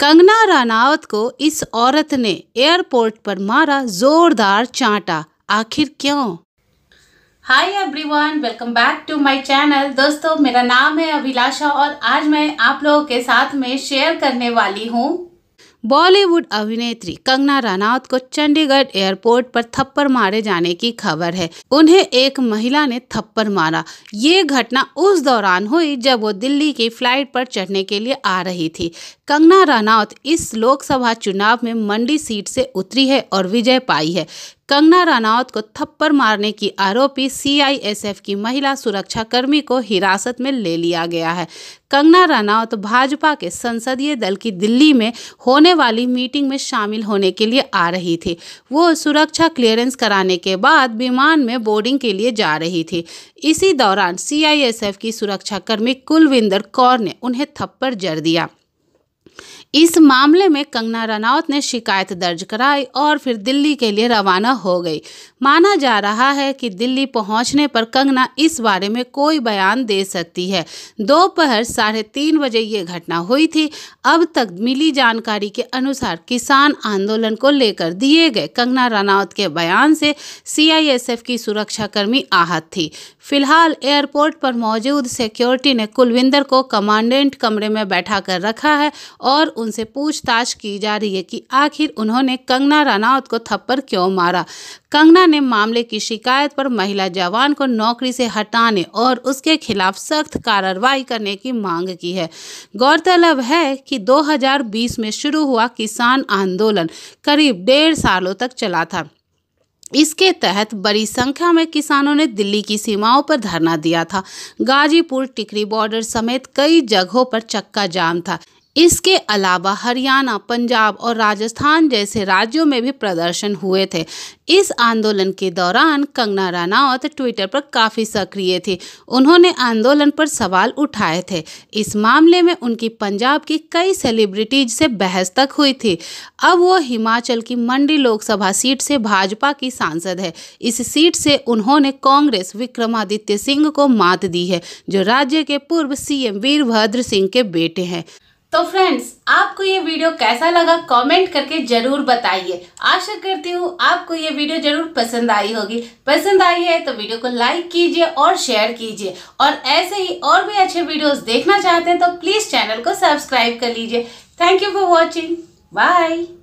कंगना रानावत को इस औरत ने एयरपोर्ट पर मारा जोरदार चांटा आखिर क्यों hi everyone welcome back to my channel दोस्तों मेरा नाम है अभिलाषा और आज मैं आप लोगों के साथ में शेयर करने वाली हूँ बॉलीवुड अभिनेत्री कंगना रनौत को चंडीगढ़ एयरपोर्ट पर थप्पड़ मारे जाने की खबर है उन्हें एक महिला ने थप्पड़ मारा ये घटना उस दौरान हुई जब वो दिल्ली की फ्लाइट पर चढ़ने के लिए आ रही थी कंगना रनौत इस लोकसभा चुनाव में मंडी सीट से उतरी है और विजय पाई है कंगना रनौत को थप्पड़ मारने की आरोपी सीआईएसएफ की महिला सुरक्षाकर्मी को हिरासत में ले लिया गया है कंगना रनौत भाजपा के संसदीय दल की दिल्ली में होने वाली मीटिंग में शामिल होने के लिए आ रही थी वो सुरक्षा क्लियरेंस कराने के बाद विमान में बोर्डिंग के लिए जा रही थी इसी दौरान सीआईएसएफ की सुरक्षाकर्मी कुलविंदर कौर ने उन्हें थप्पड़ जड़ दिया इस मामले में कंगना रनौत ने शिकायत दर्ज कराई और फिर दिल्ली के लिए रवाना हो गई माना जा रहा है कि दिल्ली पहुंचने पर कंगना इस बारे में कोई बयान दे सकती है दोपहर साढ़े तीन बजे ये घटना हुई थी अब तक मिली जानकारी के अनुसार किसान आंदोलन को लेकर दिए गए कंगना रनौत के बयान से सीआईएसएफ की सुरक्षाकर्मी आहत थी फिलहाल एयरपोर्ट पर मौजूद सिक्योरिटी ने कुलविंदर को कमांडेंट कमरे में बैठा कर रखा है और और उनसे पूछताछ की जा रही है कि आखिर उन्होंने कंगना रनावत को थप्पड़ क्यों मारा कंगना ने मामले की शिकायत पर महिला जवान को नौकरी से हटाने और उसके खिलाफ सख्त कार्रवाई करने की मांग की है गौरतलब है कि 2020 में शुरू हुआ किसान आंदोलन करीब डेढ़ सालों तक चला था इसके तहत बड़ी संख्या में किसानों ने दिल्ली की सीमाओं पर धरना दिया था गाजीपुर टिकरी बॉर्डर समेत कई जगहों पर चक्का जाम था इसके अलावा हरियाणा पंजाब और राजस्थान जैसे राज्यों में भी प्रदर्शन हुए थे इस आंदोलन के दौरान कंगना रानावत ट्विटर पर काफ़ी सक्रिय थी उन्होंने आंदोलन पर सवाल उठाए थे इस मामले में उनकी पंजाब की कई सेलिब्रिटीज से बहस तक हुई थी अब वो हिमाचल की मंडी लोकसभा सीट से भाजपा की सांसद है इस सीट से उन्होंने कांग्रेस विक्रमादित्य सिंह को मात दी है जो राज्य के पूर्व सीएम वीरभद्र सिंह के बेटे हैं तो फ्रेंड्स आपको ये वीडियो कैसा लगा कमेंट करके जरूर बताइए आशा करती हूँ आपको ये वीडियो जरूर पसंद आई होगी पसंद आई है तो वीडियो को लाइक कीजिए और शेयर कीजिए और ऐसे ही और भी अच्छे वीडियोस देखना चाहते हैं तो प्लीज़ चैनल को सब्सक्राइब कर लीजिए thank you for watching bye